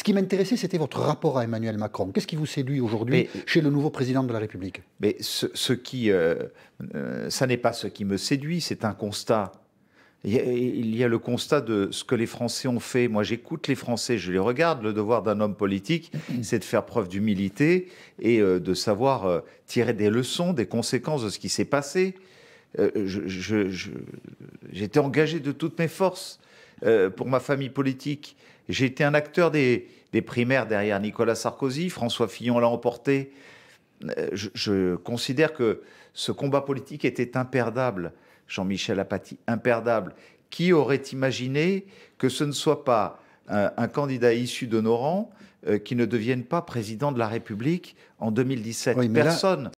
Ce qui m'intéressait, c'était votre rapport à Emmanuel Macron. Qu'est-ce qui vous séduit aujourd'hui chez le nouveau président de la République Mais ce, qui, euh, euh, ça n'est pas ce qui me séduit, c'est un constat. Il y, a, le constat de ce que les Français ont fait. Moi, j'écoute les Français, je les regarde. Le devoir d'un homme politique, c'est de faire preuve d'humilité et euh, de savoir tirer des leçons, des conséquences de ce qui s'est passé. J'étais engagé de toutes mes forces euh, pour ma famille politique, j'ai été un acteur des, primaires derrière Nicolas Sarkozy, François Fillon l'a emporté. Euh, je, considère que ce combat politique était imperdable, Jean-Michel Apathy, imperdable. Qui aurait imaginé que ce ne soit pas un, candidat issu de nos rangs euh, qui ne devienne pas président de la République en 2017 Personne.